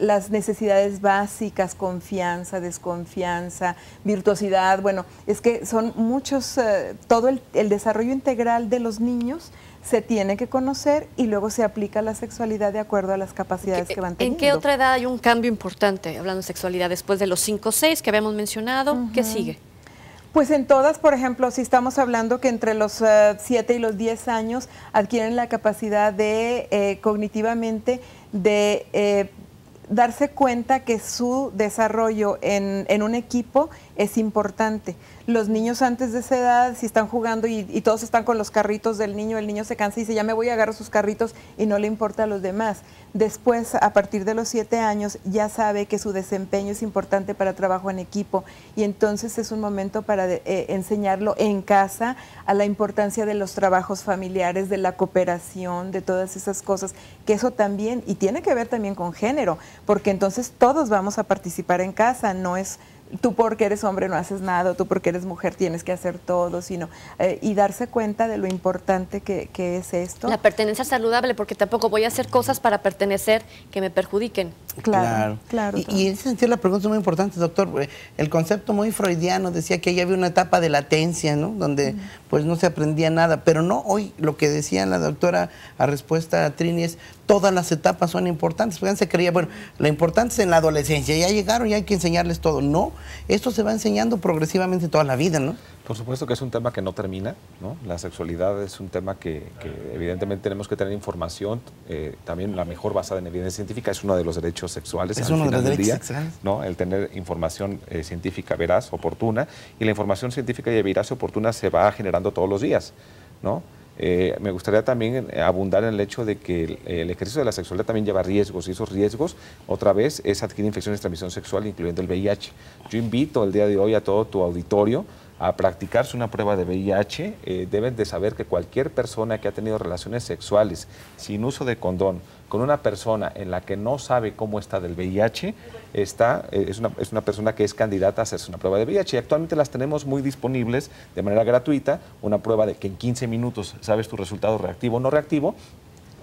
Speaker 3: las necesidades básicas, confianza, desconfianza, virtuosidad, bueno, es que son muchos, eh, todo el, desarrollo integral de los niños se tiene que conocer y luego se aplica la sexualidad de acuerdo a las capacidades que van teniendo. ¿En qué otra
Speaker 2: edad hay un cambio importante, hablando de sexualidad, después de los 5 o 6 que habíamos mencionado? ¿Qué sigue?
Speaker 3: Pues en todas, por ejemplo, si estamos hablando que entre los 7 eh, y los 10 años adquieren la capacidad de eh, cognitivamente de eh, darse cuenta que su desarrollo en, en un equipo es importante los niños antes de esa edad, si están jugando y, todos están con los carritos del niño, el niño se cansa y dice, ya me voy a agarrar sus carritos y no le importa a los demás. Después, a partir de los siete años, ya sabe que su desempeño es importante para trabajo en equipo y entonces es un momento para eh, enseñarlo en casa a la importancia de los trabajos familiares, de la cooperación, de todas esas cosas, que eso también, y tiene que ver también con género, porque entonces todos vamos a participar en casa, no es tú porque eres hombre no haces nada, tú porque eres mujer tienes que hacer todo, sino eh, y darse cuenta de lo importante que, que es esto. La
Speaker 2: pertenencia saludable, porque tampoco voy a hacer cosas para pertenecer que me perjudiquen.
Speaker 3: Claro,
Speaker 1: claro. y, en ese sentido la pregunta es muy importante, doctor. Eh, el concepto muy freudiano decía que ahí había una etapa de latencia, ¿no? Donde pues no se aprendía nada. Pero no hoy, lo que decía la doctora a respuesta a Trini es, todas las etapas son importantes. Porque se creía, bueno, lo importante es en la adolescencia, ya llegaron y hay que enseñarles todo. No, esto se va enseñando progresivamente toda la vida, ¿no?
Speaker 4: Por supuesto que es un tema que no termina, La sexualidad es un tema que, evidentemente tenemos que tener información, eh, también la mejor basada en evidencia científica, es uno de los derechos sexuales. al final de del día, ¿no? El tener información eh, científica veraz, oportuna, y la información científica y veraz oportuna se va generando todos los días, ¿no? Eh, me gustaría también abundar en el hecho de que el, el, ejercicio de la sexualidad también lleva riesgos y esos riesgos, otra vez, es adquirir infecciones de transmisión sexual, incluyendo el VIH. Yo invito el día de hoy a todo tu auditorio a practicarse una prueba de VIH, eh, deben de saber que cualquier persona que ha tenido relaciones sexuales sin uso de condón con una persona en la que no sabe cómo está del VIH, está, eh, es, una, es, una, persona que es candidata a hacerse una prueba de VIH. Y actualmente las tenemos muy disponibles de manera gratuita, una prueba de que en 15 minutos sabes tu resultado reactivo o no reactivo,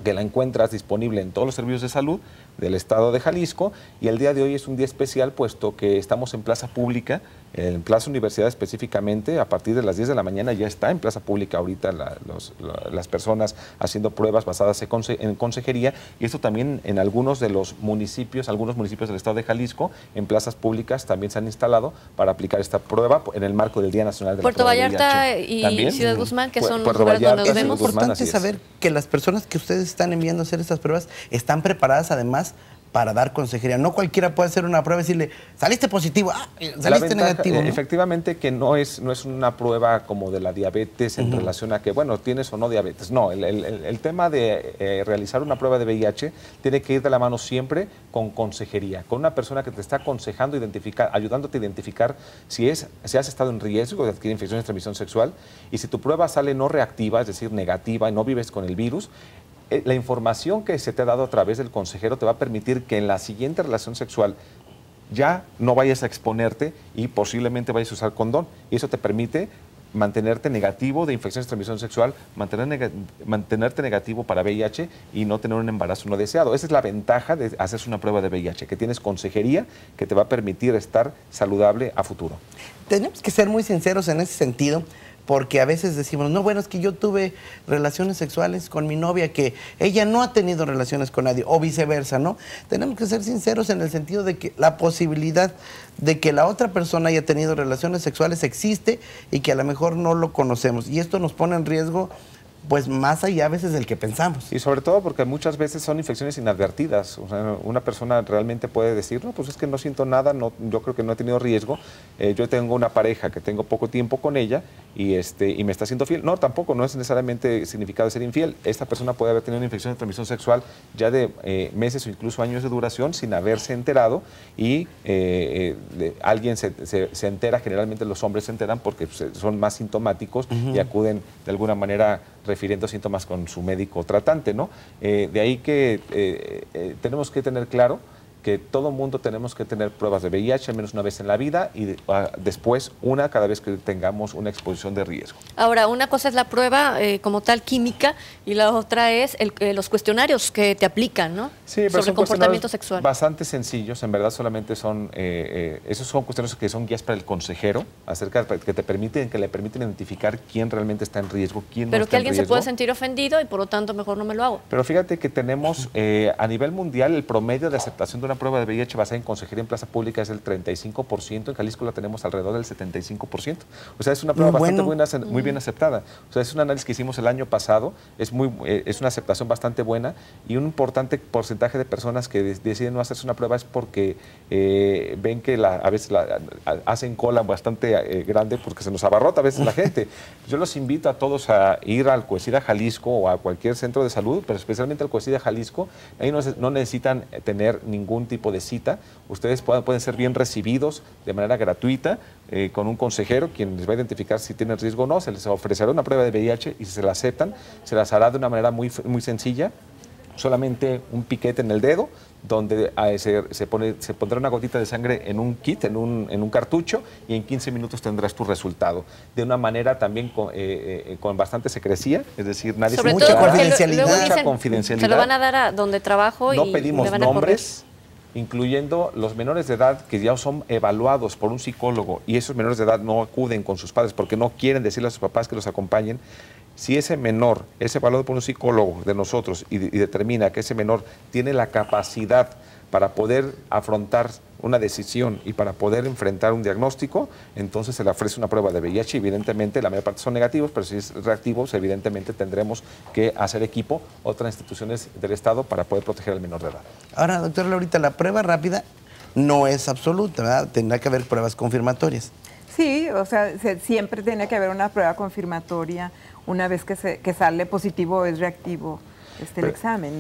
Speaker 4: que la encuentras disponible en todos los servicios de salud, del estado de Jalisco y el día de hoy es un día especial puesto que estamos en plaza pública, en plaza universidad específicamente, a partir de las 10 de la mañana ya está en plaza pública ahorita las personas haciendo pruebas basadas en, consejería y esto también en algunos de los municipios, algunos municipios del estado de Jalisco, en plazas públicas también se han instalado para aplicar esta prueba en el marco del Día Nacional de Puerto Vallarta y Ciudad Guzmán, que son los nos vemos. Es importante saber que las personas
Speaker 1: que ustedes están enviando a hacer estas pruebas están preparadas además para dar consejería. No cualquiera puede hacer una prueba y decirle, saliste positivo, ah, eh, saliste negativo. Eh,
Speaker 4: efectivamente que no es, no es una prueba como de la diabetes en relación a que, bueno, tienes o no diabetes. No, el, tema de eh, realizar una prueba de VIH tiene que ir de la mano siempre con consejería, con una persona que te está aconsejando, identificar, ayudándote a identificar si, es, si has estado en riesgo de adquirir infecciones de transmisión sexual y si tu prueba sale no reactiva, es decir, negativa y no vives con el virus, eh, la información que se te ha dado a través del consejero te va a permitir que en la siguiente relación sexual ya no vayas a exponerte y posiblemente vayas a usar condón. Y eso te permite mantenerte negativo de infecciones de transmisión sexual, mantenerte negativo para VIH y no tener un embarazo no deseado. Esa es la ventaja de hacerse una prueba de VIH, que tienes consejería que te va a permitir estar saludable a futuro.
Speaker 1: Tenemos que ser muy sinceros en ese sentido, porque a veces decimos, no, bueno, es que yo tuve relaciones sexuales con mi novia, que ella no ha tenido relaciones con nadie, o viceversa, ¿no? Tenemos que ser sinceros en el sentido de que la posibilidad de que la otra persona haya tenido relaciones sexuales existe y
Speaker 4: que a lo mejor no lo conocemos. Y esto nos pone en riesgo pues más allá a veces del que pensamos. Y sobre todo porque muchas veces son infecciones inadvertidas. O sea, una persona realmente puede decir, no, pues es que no siento nada, no, yo creo que no he tenido riesgo. Eh, yo tengo una pareja que tengo poco tiempo con ella y, este, y me está siendo fiel. No, tampoco, no es necesariamente significado de ser infiel. Esta persona puede haber tenido una infección de transmisión sexual ya de eh, meses o incluso años de duración sin haberse enterado y eh, alguien se, entera, generalmente los hombres se enteran porque pues, son más sintomáticos y acuden de alguna manera refiriendo síntomas con su médico tratante, ¿no? Eh, de ahí que eh, eh, tenemos que tener claro que todo mundo tenemos que tener pruebas de VIH al menos una vez en la vida y ah, después una cada vez que tengamos una exposición de riesgo.
Speaker 2: Ahora, una cosa es la prueba eh, como tal química y la otra es eh, los cuestionarios que te aplican, ¿no? Sí, pero Sobre son comportamiento sexual.
Speaker 4: Bastante sencillos, en verdad solamente son, eh, esos son cuestionarios que son guías para el consejero, acerca que te permiten, que le permiten identificar quién realmente está en riesgo, quién pero no está en riesgo. Pero que alguien se puede
Speaker 2: sentir ofendido y por lo tanto mejor no me lo
Speaker 4: hago. Pero fíjate que tenemos a nivel mundial el promedio de aceptación de prueba de VIH basada en consejería en plaza pública es el 35%, en Jalisco la tenemos alrededor del 75%. O sea, es una prueba mm, bastante buena, muy mm. bien aceptada. O sea, es un análisis que hicimos el año pasado, es, muy, eh, es una aceptación bastante buena y un importante porcentaje de personas que deciden no hacerse una prueba es porque eh, ven que la, a veces hacen cola bastante eh, grande porque se nos abarrota a veces la gente. Yo los invito a todos a ir al Cuesida Jalisco o a cualquier centro de salud, pero especialmente al Cuesida Jalisco. Ahí no necesitan tener ningún tipo de cita, ustedes pueden ser bien recibidos de manera gratuita eh, con un consejero quien les va a identificar si tienen riesgo o no, se les ofrecerá una prueba de VIH y si se la aceptan, se las hará de una manera muy, muy sencilla, solamente un piquete en el dedo, donde ah, eh, se, pone, se pondrá una gotita de sangre en un kit, en un, cartucho, y en 15 minutos tendrás tu resultado. De una manera también eh, con, bastante secrecía, es decir, nadie se... Mucha confidencialidad. Lo, mucha confidencialidad. van a
Speaker 2: dar a donde trabajo y... No pedimos nombres
Speaker 4: incluyendo los menores de edad que ya son evaluados por un psicólogo y esos menores de edad no acuden con sus padres porque no quieren decirle a sus papás que los acompañen, si ese menor es evaluado por un psicólogo de nosotros y, determina que ese menor tiene la capacidad para poder afrontar una decisión y para poder enfrentar un diagnóstico, entonces se le ofrece una prueba de VIH. Evidentemente, la mayor parte son negativos, pero si es reactivo, evidentemente tendremos que hacer equipo otras instituciones del Estado para poder proteger al menor de edad.
Speaker 1: Ahora, doctora Laurita, la prueba rápida no es absoluta, ¿verdad? Tendrá que haber pruebas confirmatorias.
Speaker 3: Sí, o sea, siempre tiene que haber una prueba confirmatoria. Una vez que, se, que sale positivo es reactivo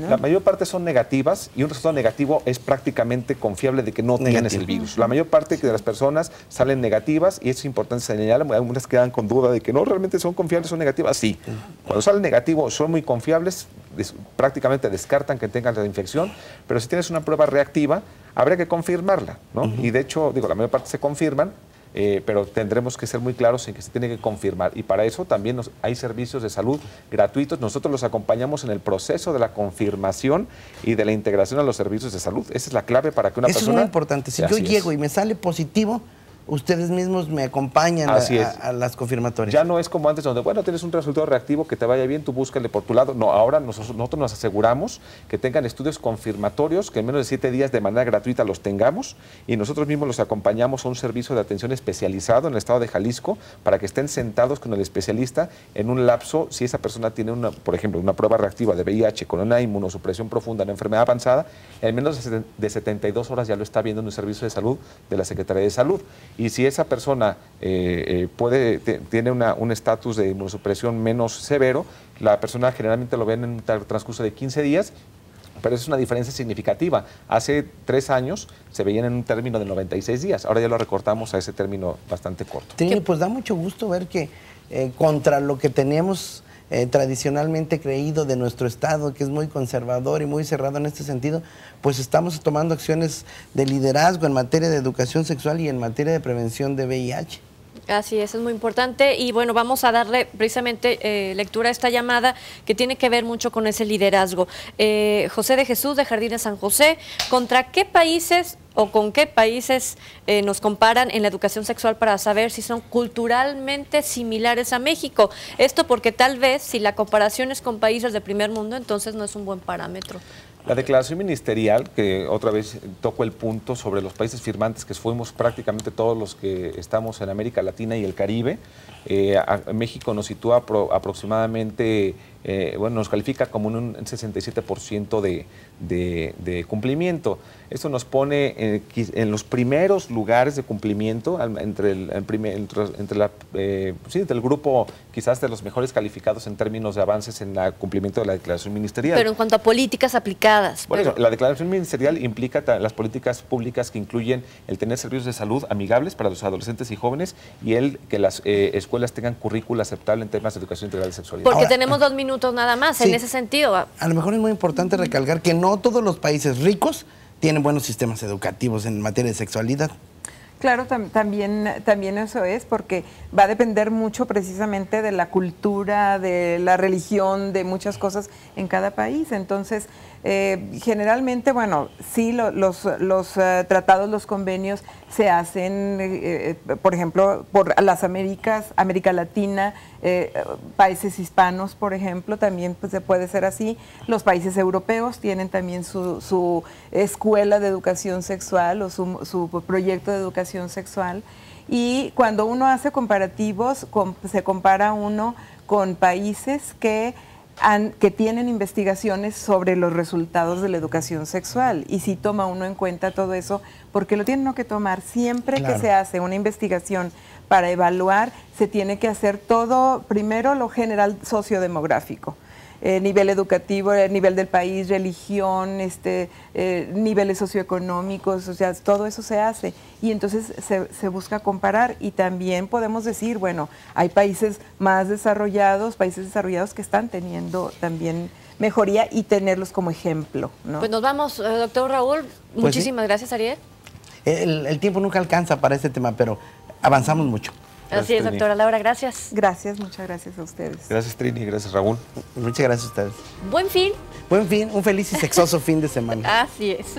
Speaker 3: la
Speaker 4: mayor parte son negativas y un resultado negativo es prácticamente confiable de que no tienes el virus. La mayor parte de las personas salen negativas y es importante señalar, algunas quedan con duda de que no, realmente son confiables, son negativas, sí. Cuando salen negativos son muy confiables, prácticamente descartan que tengan la infección, pero si tienes una prueba reactiva, habría que confirmarla, Y de hecho, digo, la mayor parte se confirman, eh, pero tendremos que ser muy claros en que se tiene que confirmar. Y para eso también hay servicios de salud gratuitos. Nosotros los acompañamos en el proceso de la confirmación y de la integración a los servicios de salud. Esa es la clave para que una persona... es muy importante. Si yo llego
Speaker 1: y me sale positivo, ustedes mismos me acompañan a,
Speaker 4: a, las confirmatorias. Ya no es como antes, donde, bueno, tienes un resultado reactivo, que te vaya bien, tú búscale por tu lado. No, ahora nosotros, nosotros nos aseguramos que tengan estudios confirmatorios, que en menos de siete días de manera gratuita los tengamos y nosotros mismos los acompañamos a un servicio de atención especializado en el estado de Jalisco para que estén sentados con el especialista en un lapso, si esa persona tiene, una, por ejemplo, una prueba reactiva de VIH, con una inmunosupresión profunda, una enfermedad avanzada, en menos de 72 horas ya lo está viendo en un servicio de salud de la Secretaría de Salud y si esa persona eh, eh, puede, tiene un estatus de inmunosupresión menos severo, la persona generalmente lo ven en un transcurso de 15 días pero es una diferencia significativa. Hace tres años se veían en un término de 96 días, ahora ya lo recortamos a ese término bastante corto.
Speaker 1: Trini, pues da mucho gusto ver que eh, contra lo que teníamos eh, tradicionalmente creído de nuestro Estado, que es muy conservador y muy cerrado en este sentido, pues estamos tomando acciones de liderazgo en materia de educación sexual y en materia de prevención de VIH.
Speaker 2: Así es, es muy importante y bueno, vamos a darle precisamente eh, lectura a esta llamada que tiene que ver mucho con ese liderazgo. Eh, José de Jesús de Jardines San José, ¿contra qué países o con qué países eh, nos comparan en la educación sexual para saber si son culturalmente similares a México? Esto porque tal vez si la comparación es con países de primer mundo, entonces no es un buen parámetro.
Speaker 4: La declaración ministerial, que otra vez tocó el punto sobre los países firmantes, que fuimos prácticamente todos los que estamos en América Latina y el Caribe, eh, México nos sitúa aproximadamente, eh, bueno, nos califica como un, 67% de, de, cumplimiento. Esto nos pone eh, en, los primeros lugares de cumplimiento, entre, el, entre, la, grupo quizás de los mejores calificados en términos de avances en el cumplimiento de la declaración ministerial. Pero en
Speaker 2: cuanto a políticas aplicadas. Bueno,
Speaker 4: la declaración ministerial implica las políticas públicas que incluyen el tener servicios de salud amigables para los adolescentes y jóvenes y el que las escuelas tengan currícula aceptable en temas de educación integral de sexualidad. Porque tenemos eh,
Speaker 2: dos minutos nada más en ese sentido. A
Speaker 4: lo
Speaker 1: mejor es muy importante recalcar que no todos los países ricos tienen buenos sistemas educativos en materia de sexualidad.
Speaker 3: Claro, también, también eso es, porque va a depender mucho precisamente de la cultura, de la religión, de muchas cosas en cada país. Entonces, eh, generalmente, bueno, sí, los, eh, tratados, los convenios se hacen, eh, por ejemplo, por las Américas, América Latina, países hispanos, por ejemplo, también pues, se puede ser así. Los países europeos tienen también su, escuela de educación sexual o su, su proyecto de educación sexual. Y cuando uno hace comparativos, se compara uno con países que que tienen investigaciones sobre los resultados de la educación sexual. Y si toma uno en cuenta todo eso, porque lo tiene que tomar siempre que se hace una investigación para evaluar, se tiene que hacer todo, primero lo general sociodemográfico. Eh, nivel educativo, eh, nivel del país, religión, este, eh, niveles socioeconómicos, o sea, todo eso se hace. Y entonces se, busca comparar y también podemos decir, bueno, hay países más desarrollados, países desarrollados que están teniendo también mejoría y tenerlos como ejemplo. Pues
Speaker 2: nos vamos, doctor Raúl. Pues Muchísimas gracias, Ariel.
Speaker 1: el tiempo nunca alcanza para este tema, pero avanzamos mucho. Así es, doctora
Speaker 3: Laura, gracias. Gracias, muchas gracias a ustedes.
Speaker 1: Gracias, Trini, gracias, Raúl. Muchas gracias a ustedes. Buen fin. Buen fin, un feliz y sexoso fin de semana.
Speaker 3: Así es.